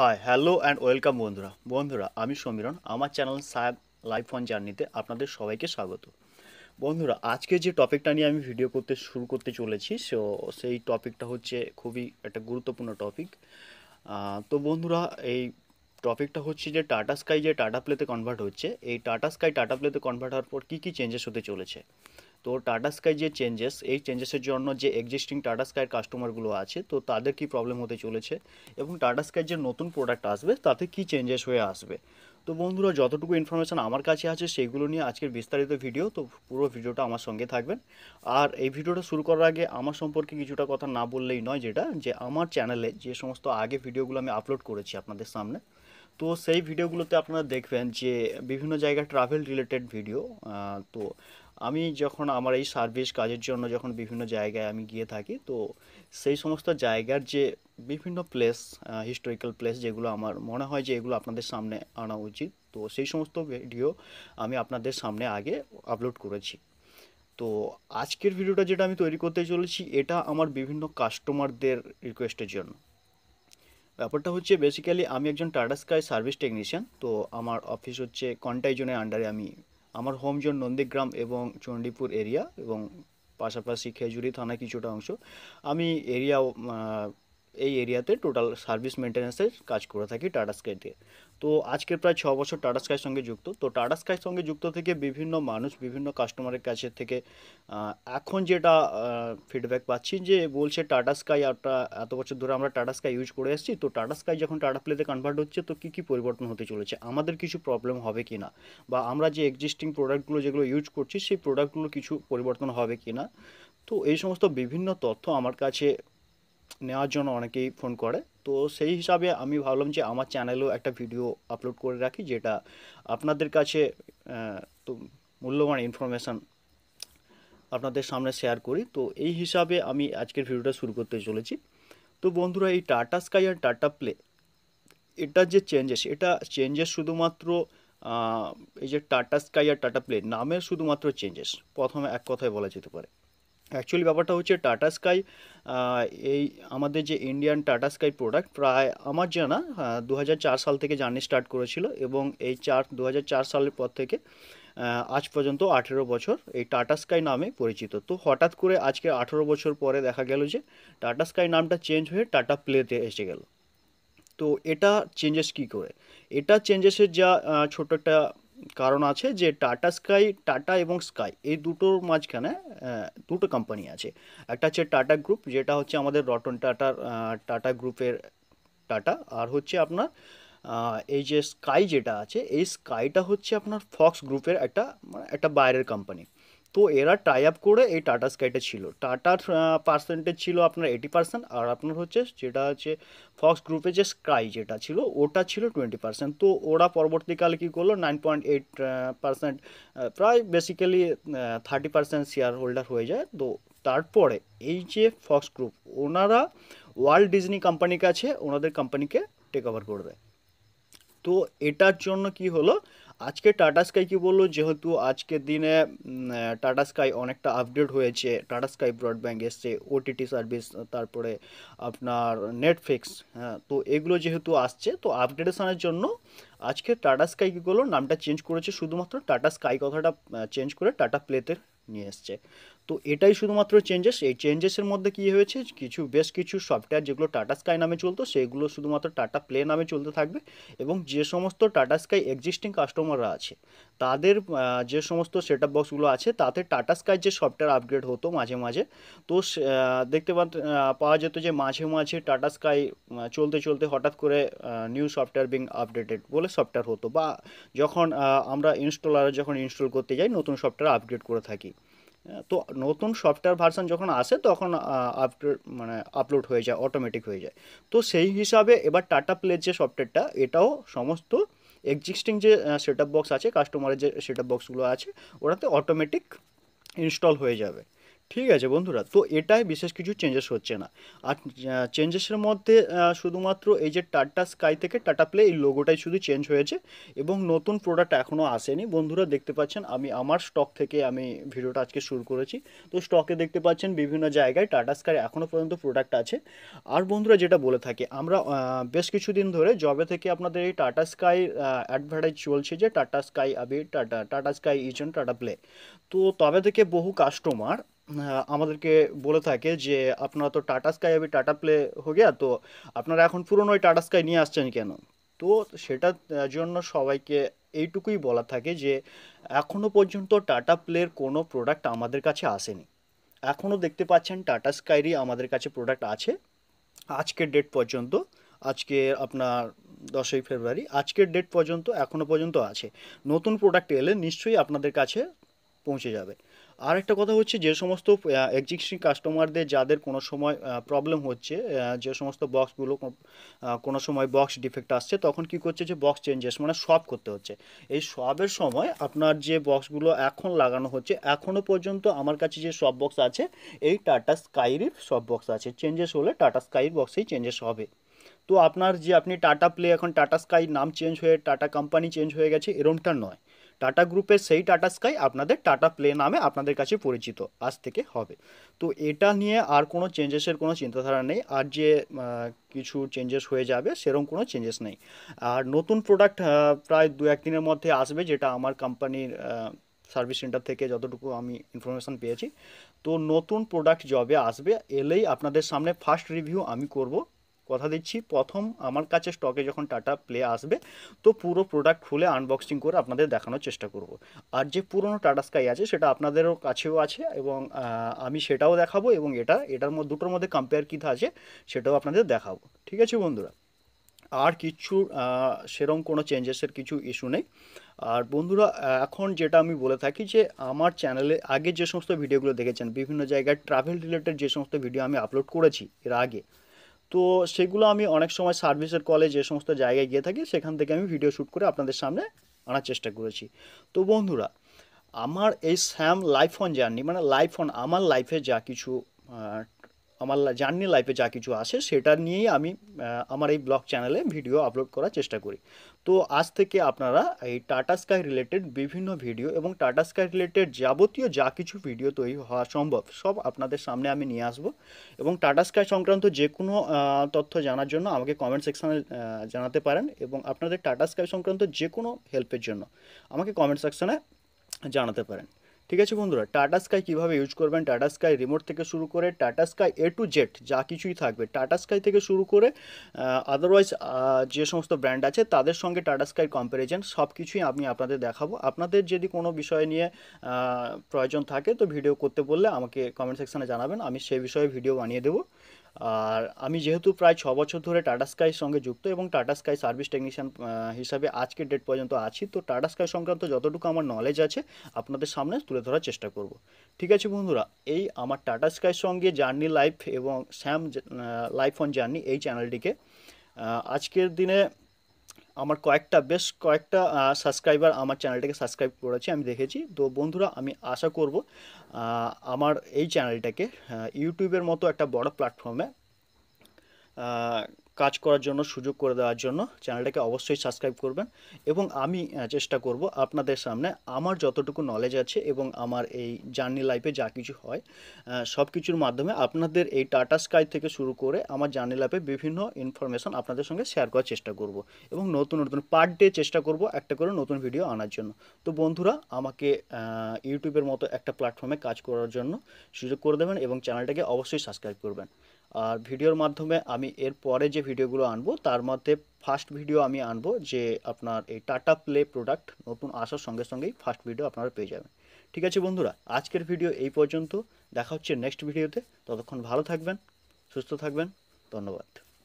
hi hello and welcome বন্ধুরা বন্ধুরা আমি সমীরণ আমার চ্যানেল সাহেব লাইফ অন জার্নিতে আপনাদের সবাইকে স্বাগত বন্ধুরা আজকে যে টপিকটা নিয়ে আমি ভিডিও করতে শুরু করতে চলেছি সো সেই টপিকটা হচ্ছে খুবই একটা গুরুত্বপূর্ণ টপিক তো বন্ধুরা এই টপিকটা হচ্ছে যে টাটা স্কাই যে টাটা প্লেতে কনভার্ট হচ্ছে এই টাটা স্কাই টাটা প্লেতে কনভার্ট হওয়ার পর কী কী চেঞ্জেস হতে চলেছে তো টাটা স্কাই যে চেঞ্জেস এই চেঞ্জেসের জন্য যে এক্সিস্টিং টাটা স্কাইয়ের কাস্টমারগুলো আছে তো তাদের কি প্রবলেম হতে চলেছে এবং টাটা স্কাই যে নতুন প্রোডাক্ট আসবে তাতে কি চেঞ্জেস হয়ে আসবে তো বন্ধুরা যতটুকু ইনফরমেশান আমার কাছে আছে সেইগুলো নিয়ে আজকের বিস্তারিত ভিডিও তো পুরো ভিডিওটা আমার সঙ্গে থাকবেন আর এই ভিডিওটা শুরু করার আগে আমার সম্পর্কে কিছুটা কথা না বললেই নয় যেটা যে আমার চ্যানেলে যে সমস্ত আগে ভিডিওগুলো আমি আপলোড করেছি আপনাদের সামনে তো সেই ভিডিওগুলোতে আপনারা দেখবেন যে বিভিন্ন জায়গায় ট্রাভেল রিলেটেড ভিডিও তো আমি যখন আমার এই সার্ভিস কাজের জন্য যখন বিভিন্ন জায়গায় আমি গিয়ে থাকি তো সেই সমস্ত জায়গার যে বিভিন্ন প্লেস হিস্টোরিক্যাল প্লেস যেগুলো আমার মনে হয় যে এগুলো আপনাদের সামনে আনা উচিত তো সেই সমস্ত ভিডিও আমি আপনাদের সামনে আগে আপলোড করেছি তো আজকের ভিডিওটা যেটা আমি তৈরি করতে চলেছি এটা আমার বিভিন্ন কাস্টমারদের রিকোয়েস্টের জন্য ব্যাপারটা হচ্ছে বেসিক্যালি আমি একজন টাটা স্কাই সার্ভিস টেকনিশিয়ান তো আমার অফিস হচ্ছে জোনের আন্ডারে আমি আমার হোম জোন নন্দীগ্রাম এবং চণ্ডীপুর এরিয়া এবং পাশাপাশি খেজুরি থানা কিছুটা অংশ আমি এরিয়া এই এরিয়াতে টোটাল সার্ভিস মেনটেন্যান্সের কাজ করে থাকি টাটা স্কাই দিয়ে তো আজকে প্রায় ছ বছর টাটা স্কাইয়ের সঙ্গে যুক্ত তো টাটা স্কাইয়ের সঙ্গে যুক্ত থেকে বিভিন্ন মানুষ বিভিন্ন কাস্টমারের কাছে থেকে এখন যেটা ফিডব্যাক পাচ্ছি যে বলছে টাটা স্কাই আপনার এত বছর ধরে আমরা টাটা স্কাই ইউজ করে এসেছি তো টাটা স্কাই যখন টাটা প্লেতে কনভার্ট হচ্ছে তো কী কী পরিবর্তন হতে চলেছে আমাদের কিছু প্রবলেম হবে কি না বা আমরা যে এক্সিস্টিং প্রোডাক্টগুলো যেগুলো ইউজ করছি সেই প্রোডাক্টগুলো কিছু পরিবর্তন হবে কি না তো এই সমস্ত বিভিন্ন তথ্য আমার কাছে নেওয়ার জন্য অনেকেই ফোন করে তো সেই হিসাবে আমি ভাবলাম যে আমার চ্যানেলেও একটা ভিডিও আপলোড করে রাখি যেটা আপনাদের কাছে তো মূল্যবান ইনফরমেশান আপনাদের সামনে শেয়ার করি তো এই হিসাবে আমি আজকের ভিডিওটা শুরু করতে চলেছি তো বন্ধুরা এই টাটা স্কাই আর টাটা প্লে এটার যে চেঞ্জেস এটা চেঞ্জেস শুধুমাত্র এই যে টাটা স্কাই আর টাটা প্লে নামের শুধুমাত্র চেঞ্জেস প্রথমে এক কথায় বলা যেতে পারে অ্যাকচুয়ালি ব্যাপারটা হচ্ছে টাটা স্কাই এই আমাদের যে ইন্ডিয়ান টাটা স্কাই প্রোডাক্ট প্রায় আমার জানা দু সাল থেকে জার্নি স্টার্ট করেছিল এবং এই চার দু সালের পর থেকে আজ পর্যন্ত আঠেরো বছর এই টাটা স্কাই নামে পরিচিত তো হঠাৎ করে আজকে আঠেরো বছর পরে দেখা গেল যে টাটা স্কাই নামটা চেঞ্জ হয়ে টাটা প্লেতে এসে গেল তো এটা চেঞ্জেস কী করে এটা চেঞ্জেসের যা ছোট একটা কারণ আছে যে টাটা স্কাই টাটা এবং স্কাই এই দুটোর মাঝখানে দুটো কোম্পানি আছে একটা হচ্ছে টাটা গ্রুপ যেটা হচ্ছে আমাদের রটন টাটার টাটা গ্রুপের টাটা আর হচ্ছে আপনার এই যে স্কাই যেটা আছে এই স্কাইটা হচ্ছে আপনার ফক্স গ্রুপের একটা মানে একটা বাইরের কোম্পানি তো এরা টাই আপ করে এই টাটা স্কাইটা ছিল টাটার পার্সেন্টেজ ছিল আপনার এইটি পার্সেন্ট আর আপনার হচ্ছে যেটা হচ্ছে ফক্স গ্রুপে যে স্কাই যেটা ছিল ওটা ছিল টোয়েন্টি পার্সেন্ট তো ওরা পরবর্তীকালে কী করলো নাইন পয়েন্ট এইট পার্সেন্ট প্রায় basically thirty percent shareholder হয়ে যায় তো তারপরে এই যে ফক্স গ্রুপ ওনারা ওয়ার্ল্ড ডিজনি কোম্পানির কাছে ওনাদের কোম্পানিকে টেক ওভার করে দেয় তো এটার জন্য কি হলো আজকে টাটা স্কাই কী বললো যেহেতু আজকের দিনে টাটা স্কাই অনেকটা আপডেট হয়েছে টাটা স্কাই ব্রডব্যান্ড এসছে ওটিটি সার্ভিস তারপরে আপনার নেটফ্লিক্স হ্যাঁ তো এগুলো যেহেতু আসছে তো আপডেটেশনের জন্য আজকে টাটা স্কাই কী করলো নামটা চেঞ্জ করেছে শুধুমাত্র টাটা স্কাই কথাটা চেঞ্জ করে টাটা প্লেতে নিয়ে এসছে তো এটাই শুধুমাত্র চেঞ্জেস এই চেঞ্জেসের মধ্যে কী হয়েছে কিছু বেশ কিছু সফটওয়্যার যেগুলো টাটা স্কাই নামে চলতো সেগুলো শুধুমাত্র টাটা প্লে নামে চলতে থাকবে এবং যে সমস্ত টাটা স্কাই এক্সিস্টিং কাস্টমাররা আছে তাদের যে সমস্ত সেট আপ বক্সগুলো আছে তাতে টাটা স্কাই যে সফটওয়্যার আপগ্রেড হতো মাঝে মাঝে তো দেখতে পাওয়া যেত যে মাঝে মাঝে টাটা স্কাই চলতে চলতে হঠাৎ করে নিউ সফটওয়্যার বিং আপডেটেড বলে সফটওয়্যার হতো বা যখন আমরা ইনস্টলার যখন ইনস্টল করতে যাই নতুন সফটওয়্যার আপগ্রেড করে থাকি হ্যাঁ, তো নতুন সফটওয়্যার ভার্সন যখন আসে তখন আপডেট মানে আপলোড হয়ে যায় অটোমেটিক হয়ে যায় তো সেই হিসাবে এবার টাটা প্লের যে সফটওয়্যারটা এটাও সমস্ত এক্সিস্টিং যে সেট বক্স আছে কাস্টমারের যে সেট বক্সগুলো আছে ওটাতে অটোমেটিক ইনস্টল হয়ে যাবে ঠিক আছে বন্ধুরা তো এটাই বিশেষ কিছু চেঞ্জেস হচ্ছে না আর চেঞ্জেসের মধ্যে শুধুমাত্র এই যে টাটা স্কাই থেকে টাটা প্লে এই লোগোটাই শুধু চেঞ্জ হয়েছে এবং নতুন প্রোডাক্ট এখনও আসেনি বন্ধুরা দেখতে পাচ্ছেন আমি আমার স্টক থেকে আমি ভিডিওটা আজকে শুরু করেছি তো স্টকে দেখতে পাচ্ছেন বিভিন্ন জায়গায় টাটা স্কাই এখনও পর্যন্ত প্রোডাক্ট আছে আর বন্ধুরা যেটা বলে থাকি আমরা বেশ কিছুদিন ধরে জবে থেকে আপনাদের এই টাটা স্কাই অ্যাডভার্টাইজ চলছে যে টাটা স্কাই আবি টাটা টাটা স্কাই ইজন টাটা প্লে তো তবে থেকে বহু কাস্টমার আমাদেরকে বলে থাকে যে আপনারা তো টাটা স্কাই আমি টাটা প্লে হয়ে গিয়া তো আপনারা এখন পুরনো ওই টাটা স্কাই নিয়ে আসছেন কেন তো সেটার জন্য সবাইকে এইটুকুই বলা থাকে যে এখনও পর্যন্ত টাটা প্লের কোনো প্রোডাক্ট আমাদের কাছে আসেনি এখনও দেখতে পাচ্ছেন টাটা স্কাইরই আমাদের কাছে প্রোডাক্ট আছে আজকের ডেট পর্যন্ত আজকে আপনার দশই ফেব্রুয়ারি আজকের ডেট পর্যন্ত এখনও পর্যন্ত আছে নতুন প্রোডাক্ট এলে নিশ্চয়ই আপনাদের কাছে পৌঁছে যাবে আর একটা কথা হচ্ছে যে সমস্ত এক্সিস্টিং কাস্টমারদের যাদের কোনো সময় প্রবলেম হচ্ছে যে সমস্ত বক্সগুলো কোনো সময় বক্স ডিফেক্ট আসছে তখন কি করছে যে বক্স চেঞ্জেস মানে সব করতে হচ্ছে এই সবের সময় আপনার যে বক্সগুলো এখন লাগানো হচ্ছে এখনও পর্যন্ত আমার কাছে যে সব বক্স আছে এই টাটা স্কাইরই সব বক্স আছে চেঞ্জেস হলে টাটা স্কাইর বক্সেই চেঞ্জেস হবে তো আপনার যে আপনি টাটা প্লে এখন টাটা স্কাই নাম চেঞ্জ হয়ে টাটা কোম্পানি চেঞ্জ হয়ে গেছে এরমটা নয় টাটা গ্রুপের সেই টাটা স্কাই আপনাদের টাটা প্লে নামে আপনাদের কাছে পরিচিত আজ থেকে হবে তো এটা নিয়ে আর কোনো চেঞ্জেসের কোনো চিন্তাধারা নেই আর যে কিছু চেঞ্জেস হয়ে যাবে সেরকম কোনো চেঞ্জেস নেই আর নতুন প্রোডাক্ট প্রায় দু এক দিনের মধ্যে আসবে যেটা আমার কোম্পানির সার্ভিস সেন্টার থেকে যতটুকু আমি ইনফরমেশান পেয়েছি তো নতুন প্রোডাক্ট জবে আসবে এলেই আপনাদের সামনে ফার্স্ট রিভিউ আমি করব কথা দিচ্ছি প্রথম আমার কাছে স্টকে যখন টাটা প্লে আসবে তো পুরো প্রোডাক্ট খুলে আনবক্সিং করে আপনাদের দেখানোর চেষ্টা করব আর যে পুরনো টাটা স্কাই আছে সেটা আপনাদেরও কাছেও আছে এবং আমি সেটাও দেখাবো এবং এটা এটার মধ্যে দুটোর মধ্যে কম্পেয়ার কী আছে সেটাও আপনাদের দেখাবো ঠিক আছে বন্ধুরা আর কিছু সেরম কোনো চেঞ্জেসের কিছু ইস্যু নেই আর বন্ধুরা এখন যেটা আমি বলে থাকি যে আমার চ্যানেলে আগে যে সমস্ত ভিডিওগুলো দেখেছেন বিভিন্ন জায়গায় ট্রাভেল রিলেটেড যে সমস্ত ভিডিও আমি আপলোড করেছি এর আগে তো সেগুলো আমি অনেক সময় সার্ভিসের কলে যে সমস্ত জায়গায় গিয়ে থাকি সেখান থেকে আমি ভিডিও শ্যুট করে আপনাদের সামনে আনার চেষ্টা করেছি তো বন্ধুরা আমার এই স্যাম লাইফ অন জার্নি মানে লাইফ অন আমার লাইফে যা কিছু আমার জার্নি লাইফে যা কিছু আসে সেটা নিয়েই আমি আমার এই ব্লগ চ্যানেলে ভিডিও আপলোড করার চেষ্টা করি তো আজ থেকে আপনারা এই টাটা স্কাই রিলেটেড বিভিন্ন ভিডিও এবং টাটা স্কাই রিলেটেড যাবতীয় যা কিছু ভিডিও তৈরি হওয়া সম্ভব সব আপনাদের সামনে আমি নিয়ে আসব এবং টাটা স্কাই সংক্রান্ত যে কোনো তথ্য জানার জন্য আমাকে কমেন্ট সেকশানে জানাতে পারেন এবং আপনাদের টাটা স্কাই সংক্রান্ত যে কোনো হেল্পের জন্য আমাকে কমেন্ট সেকশানে জানাতে পারেন ঠিক আছে বন্ধুরা টাটা স্কাই কীভাবে ইউজ করবেন টাটা স্কাই রিমোট থেকে শুরু করে Tata Sky A to Z যা কিছুই থাকবে টাটা স্কাই থেকে শুরু করে আদারওয়াইজ যে সমস্ত ব্র্যান্ড আছে তাদের সঙ্গে টাটা স্কাই কম্প্যারিজেন সব কিছুই আমি আপনাদের দেখাবো আপনাদের যদি কোনো বিষয় নিয়ে প্রয়োজন থাকে তো ভিডিও করতে বললে আমাকে কমেন্ট সেকশানে জানাবেন আমি সেই বিষয়ে ভিডিও বানিয়ে দেবো আর আমি যেহেতু প্রায় ছ বছর ধরে টাটা স্কাইয়ের সঙ্গে যুক্ত এবং টাটা স্কাই সার্ভিস টেকনিশিয়ান হিসাবে আজকের ডেট পর্যন্ত আছি তো টাটা স্কাই সংক্রান্ত যতটুকু আমার নলেজ আছে আপনাদের সামনে তুলে ধরার চেষ্টা করব ঠিক আছে বন্ধুরা এই আমার টাটা স্কাইয়ের সঙ্গে জার্নি লাইফ এবং স্যাম লাইফ অন জার্নি এই চ্যানেলটিকে আজকের দিনে আমার কয়েকটা বেশ কয়েকটা সাবস্ক্রাইবার আমার চ্যানেলটাকে সাবস্ক্রাইব করেছে আমি দেখেছি তো বন্ধুরা আমি আশা করব আমার এই চ্যানেলটাকে ইউটিউবের মতো একটা বড় প্ল্যাটফর্মে কাজ করার জন্য সুযোগ করে দেওয়ার জন্য চ্যানেলটাকে অবশ্যই সাবস্ক্রাইব করবেন এবং আমি চেষ্টা করব আপনাদের সামনে আমার যতটুকু নলেজ আছে এবং আমার এই জার্নি লাইফে যা কিছু হয় সব কিছুর মাধ্যমে আপনাদের এই টাটা স্কাই থেকে শুরু করে আমার জার্নি লাইফে বিভিন্ন ইনফরমেশান আপনাদের সঙ্গে শেয়ার করার চেষ্টা করব এবং নতুন নতুন পার ডে চেষ্টা করব একটা করে নতুন ভিডিও আনার জন্য তো বন্ধুরা আমাকে ইউটিউবের মতো একটা প্ল্যাটফর্মে কাজ করার জন্য সুযোগ করে দেবেন এবং চ্যানেলটাকে অবশ্যই সাবস্ক্রাইব করবেন আর ভিডিওর মাধ্যমে আমি এর পরে যে ভিডিওগুলো আনবো তার মধ্যে ফার্স্ট ভিডিও আমি আনবো যে আপনার এই টাটা প্লে প্রোডাক্ট নতুন আসার সঙ্গে সঙ্গেই ফার্স্ট ভিডিও আপনারা পেয়ে যাবেন ঠিক আছে বন্ধুরা আজকের ভিডিও এই পর্যন্ত দেখা হচ্ছে নেক্সট ভিডিওতে ততক্ষণ ভালো থাকবেন সুস্থ থাকবেন ধন্যবাদ